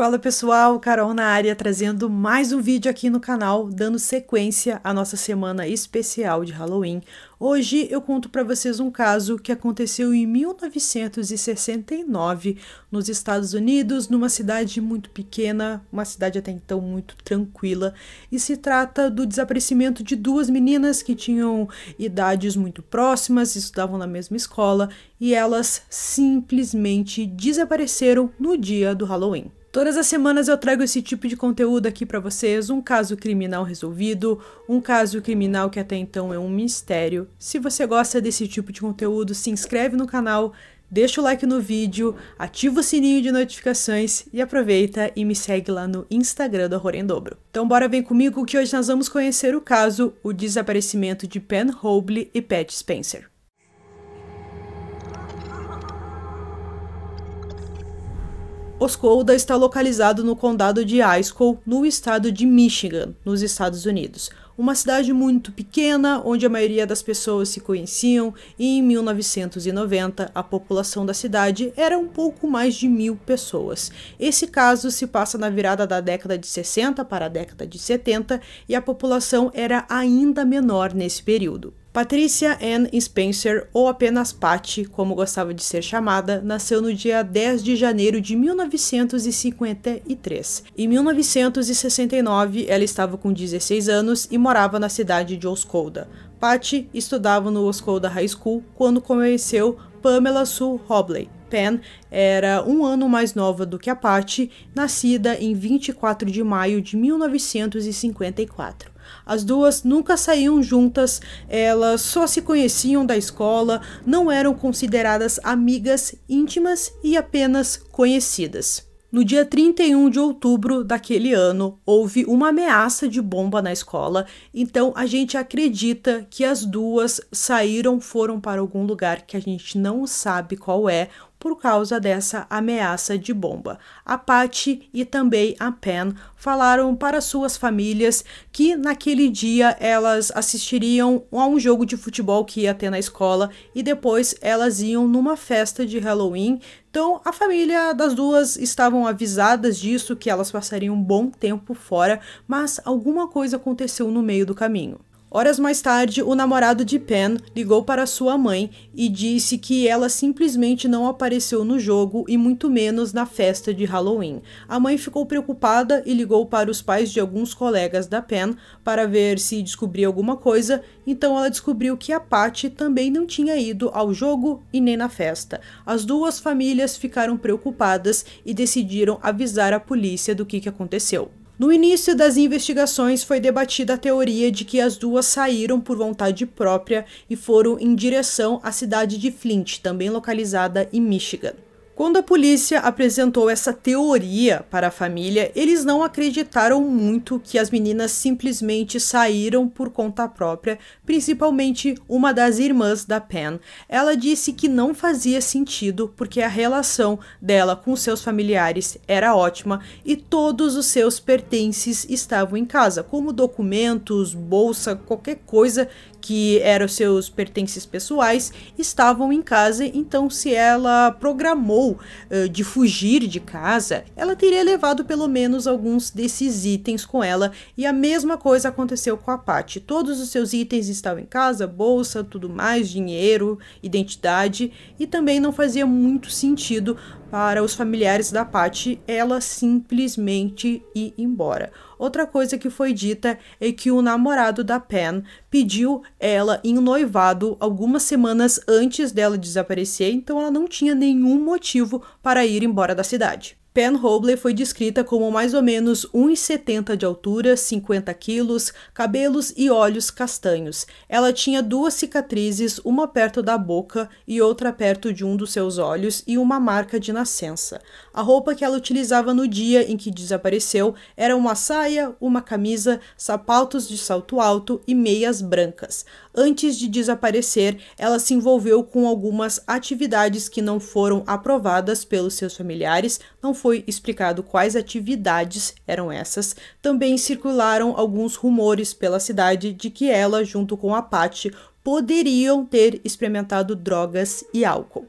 Fala pessoal, Carol na área trazendo mais um vídeo aqui no canal, dando sequência à nossa semana especial de Halloween. Hoje eu conto para vocês um caso que aconteceu em 1969 nos Estados Unidos, numa cidade muito pequena, uma cidade até então muito tranquila, e se trata do desaparecimento de duas meninas que tinham idades muito próximas, estudavam na mesma escola e elas simplesmente desapareceram no dia do Halloween. Todas as semanas eu trago esse tipo de conteúdo aqui para vocês, um caso criminal resolvido, um caso criminal que até então é um mistério. Se você gosta desse tipo de conteúdo, se inscreve no canal, deixa o like no vídeo, ativa o sininho de notificações e aproveita e me segue lá no Instagram do Horror em Dobro. Então bora vem comigo que hoje nós vamos conhecer o caso, o desaparecimento de Pen Hobley e Pat Spencer. Oscolda está localizado no condado de Iskol, no estado de Michigan, nos Estados Unidos. Uma cidade muito pequena, onde a maioria das pessoas se conheciam, e em 1990 a população da cidade era um pouco mais de mil pessoas. Esse caso se passa na virada da década de 60 para a década de 70 e a população era ainda menor nesse período. Patricia Ann Spencer, ou apenas Patty, como gostava de ser chamada, nasceu no dia 10 de janeiro de 1953. Em 1969, ela estava com 16 anos e morava na cidade de Oscoda. Patty estudava no Oscoda High School quando conheceu Pamela Sue Hobley. Pen era um ano mais nova do que a Patty, nascida em 24 de maio de 1954. As duas nunca saíam juntas, elas só se conheciam da escola, não eram consideradas amigas íntimas e apenas conhecidas. No dia 31 de outubro daquele ano, houve uma ameaça de bomba na escola, então a gente acredita que as duas saíram, foram para algum lugar que a gente não sabe qual é, por causa dessa ameaça de bomba. A Patty e também a Pen falaram para suas famílias que naquele dia elas assistiriam a um jogo de futebol que ia ter na escola e depois elas iam numa festa de Halloween. Então a família das duas estavam avisadas disso que elas passariam um bom tempo fora, mas alguma coisa aconteceu no meio do caminho. Horas mais tarde, o namorado de Pen ligou para sua mãe e disse que ela simplesmente não apareceu no jogo e muito menos na festa de Halloween. A mãe ficou preocupada e ligou para os pais de alguns colegas da Pen para ver se descobria alguma coisa, então ela descobriu que a Patty também não tinha ido ao jogo e nem na festa. As duas famílias ficaram preocupadas e decidiram avisar a polícia do que, que aconteceu. No início das investigações foi debatida a teoria de que as duas saíram por vontade própria e foram em direção à cidade de Flint, também localizada em Michigan. Quando a polícia apresentou essa teoria para a família, eles não acreditaram muito que as meninas simplesmente saíram por conta própria, principalmente uma das irmãs da Pen. Ela disse que não fazia sentido porque a relação dela com seus familiares era ótima e todos os seus pertences estavam em casa, como documentos, bolsa, qualquer coisa que eram seus pertences pessoais estavam em casa, então se ela programou uh, de fugir de casa, ela teria levado pelo menos alguns desses itens com ela e a mesma coisa aconteceu com a Patty. Todos os seus itens estavam em casa, bolsa, tudo mais, dinheiro, identidade e também não fazia muito sentido para os familiares da Patty, ela simplesmente ir embora. Outra coisa que foi dita é que o namorado da Pen pediu ela em noivado algumas semanas antes dela desaparecer, então ela não tinha nenhum motivo para ir embora da cidade. Pen Hobley foi descrita como mais ou menos 1,70 de altura, 50 quilos, cabelos e olhos castanhos. Ela tinha duas cicatrizes, uma perto da boca e outra perto de um dos seus olhos, e uma marca de nascença. A roupa que ela utilizava no dia em que desapareceu era uma saia, uma camisa, sapatos de salto alto e meias brancas. Antes de desaparecer, ela se envolveu com algumas atividades que não foram aprovadas pelos seus familiares, não foi explicado quais atividades eram essas, também circularam alguns rumores pela cidade de que ela, junto com a Patty, poderiam ter experimentado drogas e álcool.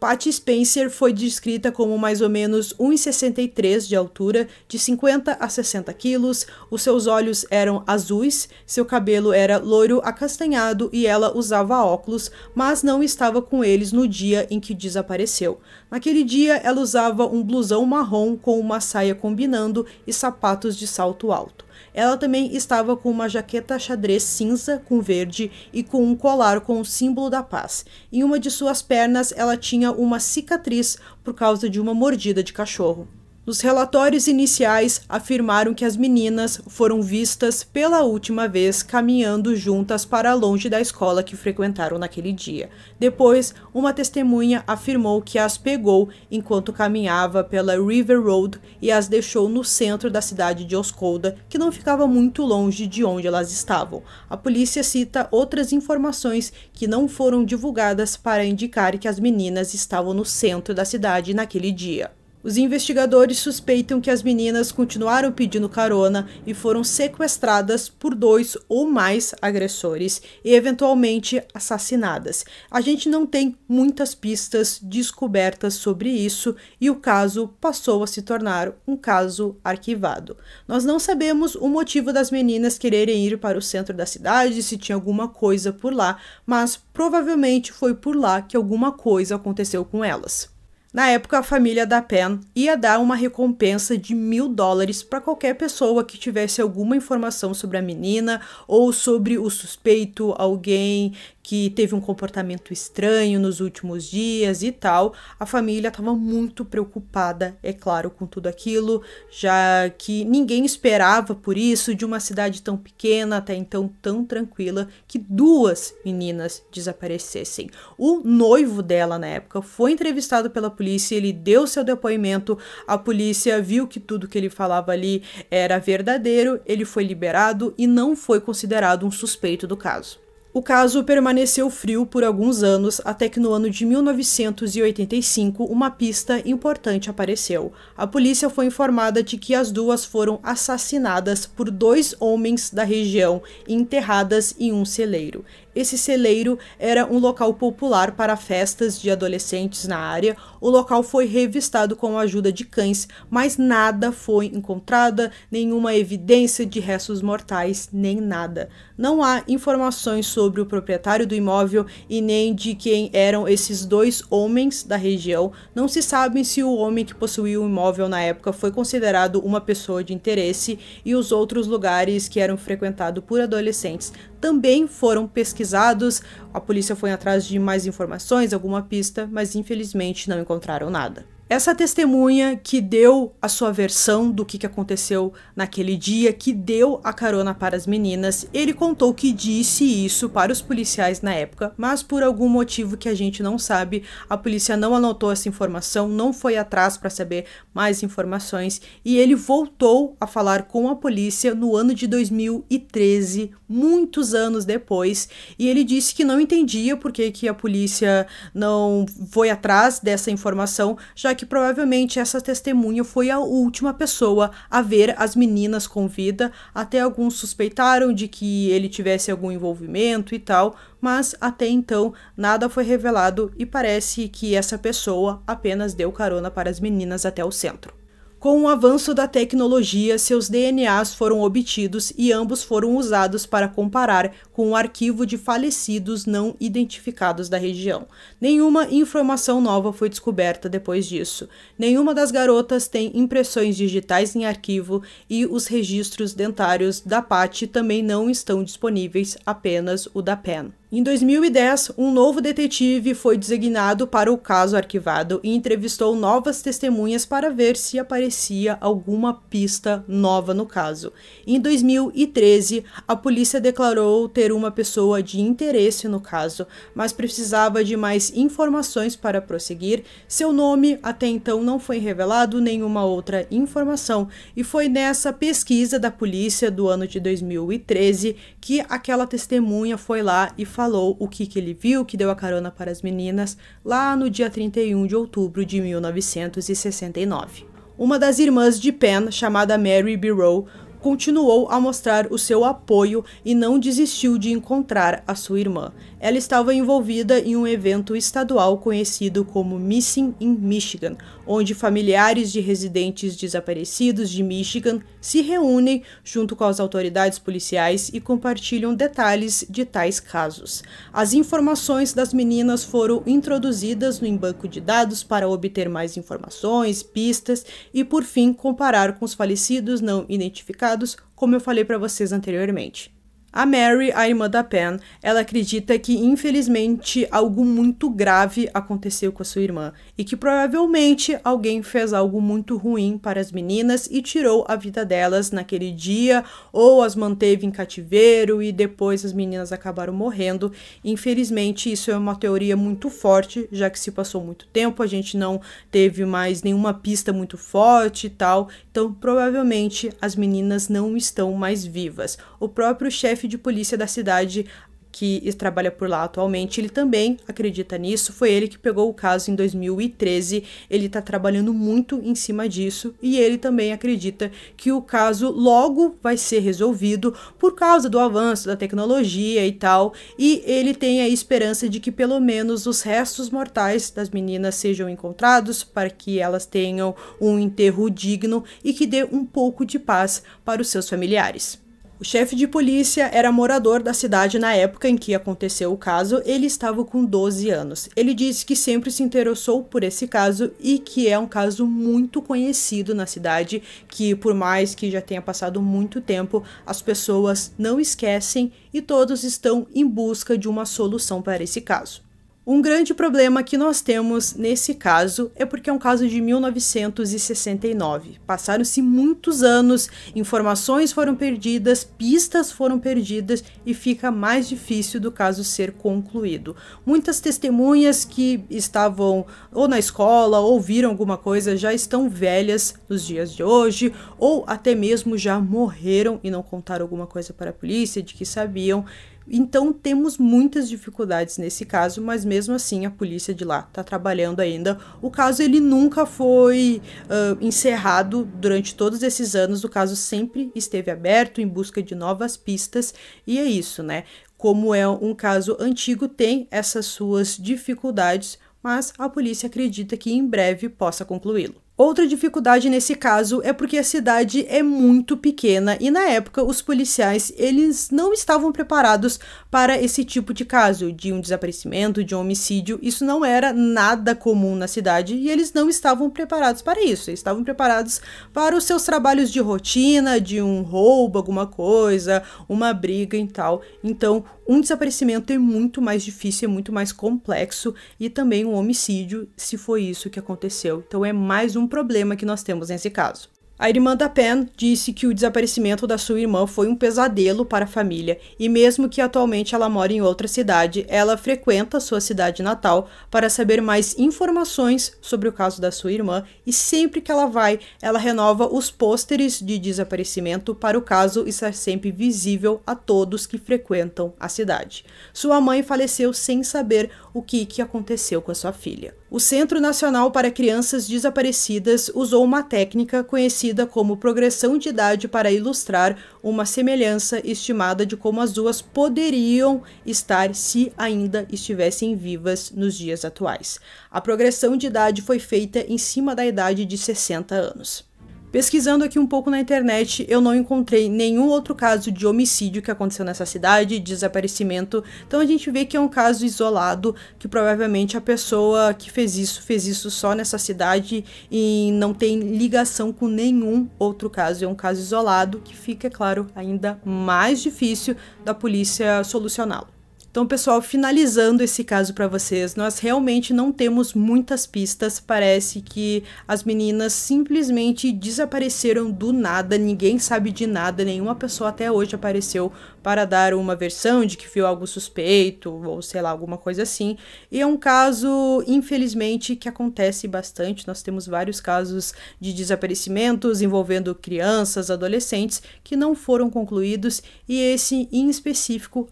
Patty Spencer foi descrita como mais ou menos 1,63 de altura, de 50 a 60 quilos, os seus olhos eram azuis, seu cabelo era loiro acastanhado e ela usava óculos, mas não estava com eles no dia em que desapareceu. Naquele dia, ela usava um blusão marrom com uma saia combinando e sapatos de salto alto. Ela também estava com uma jaqueta xadrez cinza com verde e com um colar com o símbolo da paz. Em uma de suas pernas, ela tinha uma cicatriz por causa de uma mordida de cachorro. Nos relatórios iniciais, afirmaram que as meninas foram vistas pela última vez caminhando juntas para longe da escola que frequentaram naquele dia. Depois, uma testemunha afirmou que as pegou enquanto caminhava pela River Road e as deixou no centro da cidade de Oscolda, que não ficava muito longe de onde elas estavam. A polícia cita outras informações que não foram divulgadas para indicar que as meninas estavam no centro da cidade naquele dia. Os investigadores suspeitam que as meninas continuaram pedindo carona e foram sequestradas por dois ou mais agressores e eventualmente assassinadas. A gente não tem muitas pistas descobertas sobre isso e o caso passou a se tornar um caso arquivado. Nós não sabemos o motivo das meninas quererem ir para o centro da cidade, se tinha alguma coisa por lá, mas provavelmente foi por lá que alguma coisa aconteceu com elas. Na época, a família da Penn ia dar uma recompensa de mil dólares para qualquer pessoa que tivesse alguma informação sobre a menina ou sobre o suspeito, alguém que teve um comportamento estranho nos últimos dias e tal. A família estava muito preocupada, é claro, com tudo aquilo, já que ninguém esperava por isso de uma cidade tão pequena, até então tão tranquila, que duas meninas desaparecessem. O noivo dela na época foi entrevistado pela polícia, ele deu seu depoimento, a polícia viu que tudo que ele falava ali era verdadeiro, ele foi liberado e não foi considerado um suspeito do caso. O caso permaneceu frio por alguns anos até que no ano de 1985 uma pista importante apareceu. A polícia foi informada de que as duas foram assassinadas por dois homens da região e enterradas em um celeiro. Esse celeiro era um local popular para festas de adolescentes na área. O local foi revistado com a ajuda de cães, mas nada foi encontrada, nenhuma evidência de restos mortais, nem nada. Não há informações sobre o proprietário do imóvel e nem de quem eram esses dois homens da região. Não se sabe se o homem que possuía o imóvel na época foi considerado uma pessoa de interesse e os outros lugares que eram frequentados por adolescentes também foram pesquisados. A polícia foi atrás de mais informações, alguma pista, mas infelizmente não encontraram nada. Essa testemunha que deu a sua versão do que, aconteceu naquele dia, que deu a carona para as meninas, ele contou que disse isso para os policiais na época, mas por algum motivo que a gente não sabe, a polícia não anotou essa informação, não foi atrás para saber mais informações e ele voltou a falar com a polícia no ano de 2013, muitos anos depois, e ele disse que não entendia por que, que a polícia não foi atrás dessa informação, já que que provavelmente essa testemunha foi a última pessoa a ver as meninas com vida. Até alguns suspeitaram de que ele tivesse algum envolvimento e tal, mas até então nada foi revelado e parece que essa pessoa apenas deu carona para as meninas até o centro. Com o avanço da tecnologia, seus DNAs foram obtidos e ambos foram usados para comparar com o arquivo de falecidos não identificados da região. Nenhuma informação nova foi descoberta depois disso. Nenhuma das garotas tem impressões digitais em arquivo e os registros dentários da Pat também não estão disponíveis, apenas o da Pen. Em 2010, um novo detetive foi designado para o caso arquivado e entrevistou novas testemunhas para ver se aparecia alguma pista nova no caso. Em 2013, a polícia declarou ter uma pessoa de interesse no caso, mas precisava de mais informações para prosseguir. Seu nome até então não foi revelado nenhuma outra informação, e foi nessa pesquisa da polícia do ano de 2013 que aquela testemunha foi lá e falou falou o que, que ele viu que deu a carona para as meninas lá no dia 31 de outubro de 1969. Uma das irmãs de Penn, chamada Mary Birrow, continuou a mostrar o seu apoio e não desistiu de encontrar a sua irmã. Ela estava envolvida em um evento estadual conhecido como Missing in Michigan, onde familiares de residentes desaparecidos de Michigan se reúnem junto com as autoridades policiais e compartilham detalhes de tais casos. As informações das meninas foram introduzidas no banco de dados para obter mais informações, pistas e, por fim, comparar com os falecidos não identificados como eu falei para vocês anteriormente. A Mary, a irmã da Pen, ela acredita que infelizmente algo muito grave aconteceu com a sua irmã e que provavelmente alguém fez algo muito ruim para as meninas e tirou a vida delas naquele dia ou as manteve em cativeiro e depois as meninas acabaram morrendo. Infelizmente, isso é uma teoria muito forte, já que se passou muito tempo, a gente não teve mais nenhuma pista muito forte e tal, então provavelmente as meninas não estão mais vivas. O próprio chefe chefe de polícia da cidade que trabalha por lá atualmente, ele também acredita nisso. Foi ele que pegou o caso em 2013. Ele está trabalhando muito em cima disso e ele também acredita que o caso logo vai ser resolvido por causa do avanço da tecnologia e tal. E ele tem a esperança de que pelo menos os restos mortais das meninas sejam encontrados para que elas tenham um enterro digno e que dê um pouco de paz para os seus familiares. O chefe de polícia era morador da cidade na época em que aconteceu o caso, ele estava com 12 anos. Ele disse que sempre se interessou por esse caso e que é um caso muito conhecido na cidade, que por mais que já tenha passado muito tempo, as pessoas não esquecem e todos estão em busca de uma solução para esse caso. Um grande problema que nós temos nesse caso é porque é um caso de 1969. Passaram-se muitos anos, informações foram perdidas, pistas foram perdidas e fica mais difícil do caso ser concluído. Muitas testemunhas que estavam ou na escola ou viram alguma coisa já estão velhas nos dias de hoje ou até mesmo já morreram e não contaram alguma coisa para a polícia de que sabiam. Então temos muitas dificuldades nesse caso, mas mesmo assim a polícia de lá está trabalhando ainda. O caso ele nunca foi uh, encerrado durante todos esses anos. O caso sempre esteve aberto em busca de novas pistas e é isso, né? Como é um caso antigo, tem essas suas dificuldades, mas a polícia acredita que em breve possa concluí-lo. Outra dificuldade nesse caso é porque a cidade é muito pequena e na época os policiais eles não estavam preparados para esse tipo de caso, de um desaparecimento, de um homicídio. Isso não era nada comum na cidade e eles não estavam preparados para isso. Eles estavam preparados para os seus trabalhos de rotina, de um roubo, alguma coisa, uma briga e tal. Então, um desaparecimento é muito mais difícil, é muito mais complexo e também um homicídio, se foi isso que aconteceu. Então é mais um problema que nós temos nesse caso. A irmã da Pen disse que o desaparecimento da sua irmã foi um pesadelo para a família e, mesmo que atualmente ela mora em outra cidade, ela frequenta sua cidade natal para saber mais informações sobre o caso da sua irmã e, sempre que ela vai, ela renova os pôsteres de desaparecimento para o caso estar sempre visível a todos que frequentam a cidade. Sua mãe faleceu sem saber o que, que aconteceu com a sua filha o Centro Nacional para Crianças Desaparecidas usou uma técnica conhecida como progressão de idade para ilustrar uma semelhança estimada de como as duas poderiam estar se ainda estivessem vivas nos dias atuais. A progressão de idade foi feita em cima da idade de 60 anos. Pesquisando aqui um pouco na internet, eu não encontrei nenhum outro caso de homicídio que aconteceu nessa cidade, desaparecimento. Então a gente vê que é um caso isolado, que provavelmente a pessoa que fez isso fez isso só nessa cidade e não tem ligação com nenhum outro caso. É um caso isolado que fica, é claro, ainda mais difícil da polícia solucioná-lo. Então, pessoal, finalizando esse caso para vocês, nós realmente não temos muitas pistas. Parece que as meninas simplesmente desapareceram do nada, ninguém sabe de nada, nenhuma pessoa até hoje apareceu para dar uma versão de que viu algo suspeito ou sei lá, alguma coisa assim. E é um caso, infelizmente, que acontece bastante. Nós temos vários casos de desaparecimentos envolvendo crianças, adolescentes que não foram concluídos e esse em específico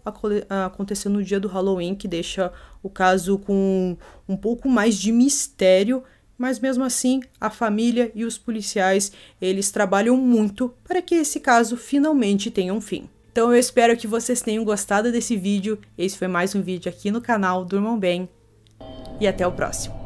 aconteceu no dia do Halloween, que deixa o caso com um pouco mais de mistério mas mesmo assim a família e os policiais eles trabalham muito para que esse caso finalmente tenha um fim. Então eu espero que vocês tenham gostado desse vídeo. Esse foi mais um vídeo aqui no canal. Durmam bem e até o próximo.